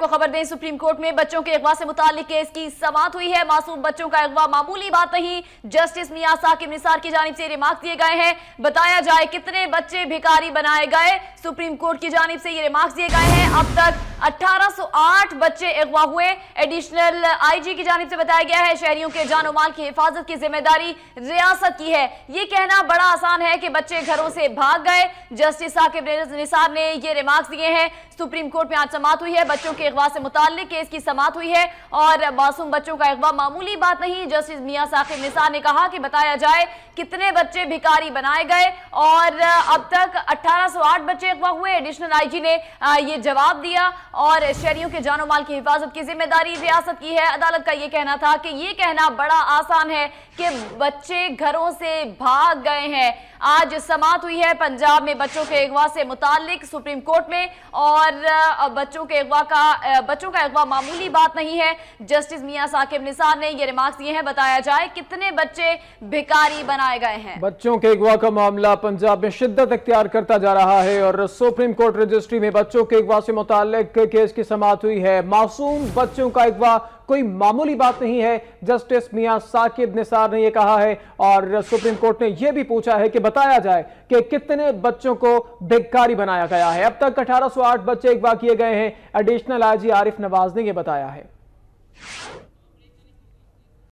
आपको खबर दें सुप्रीम कोर्ट में बच्चों के अगवा से मुतालिक केस की समात हुई है मासूम बच्चों का अगवा मामूली बात नहीं जस्टिस मियां साकिब निसार की जानब से रिमार्क दिए गए हैं बताया जाए कितने बच्चे भिकारी बनाए गए सुप्रीम कोर्ट की जानब से ये रिमार्क दिए गए हैं अब तक 1808 बच्चे अगवा हुए एडिशनल आईजी की जानब से बताया गया है शहरियों के जानो माल की हिफाजत की जिम्मेदारी रियासत की है ये कहना बड़ा आसान है कि बच्चे घरों से भाग गए जस्टिस साकिब निसार ने ये रिमार्क दिए हैं सुप्रीम कोर्ट में आज समात हुई है बच्चों के अगवा से मुतल केस की समात हुई है और मासूम बच्चों का अगवा मामूली बात नहीं जस्टिस मियाँ साकिब निसा ने कहा कि बताया जाए कितने बच्चे भिकारी बनाए गए और अब तक 1808 बच्चे अगवा हुए एडिशनल आईजी ने ये जवाब दिया और शहरियों के जानो माल की हिफाजत की जिम्मेदारी रियासत की है अदालत का ये कहना था कि ये कहना बड़ा आसान है कि बच्चे घरों से भाग गए हैं आज समाप्त हुई है पंजाब में बच्चों के अगवा से मुतालिक सुप्रीम कोर्ट में और बच्चों के अगवा का बच्चों का अगवा मामूली बात नहीं है जस्टिस मियां साकिब निसार ने ये रिमार्क्स दिए हैं बताया जाए कितने बच्चे भिकारी बनाए गए हैं बच्चों के अगवा का मामला पंजाब में शिद्दत अख्तियार करता जा रहा है और सुप्रीम कोर्ट रजिस्ट्री में बच्चों के अगवा से मुतालिक केस की समाप्त हुई है मासूम बच्चों का अगवा कोई मामूली बात नहीं है जस्टिस मियां साकिब निसार ने यह कहा है और सुप्रीम कोर्ट ने यह भी पूछा है कि बताया जाए कि कितने बच्चों को बेकारी बनाया गया है अब तक 1808 बच्चे अगवा किए गए हैं एडिशनल आईजी आरिफ नवाज ने यह बताया है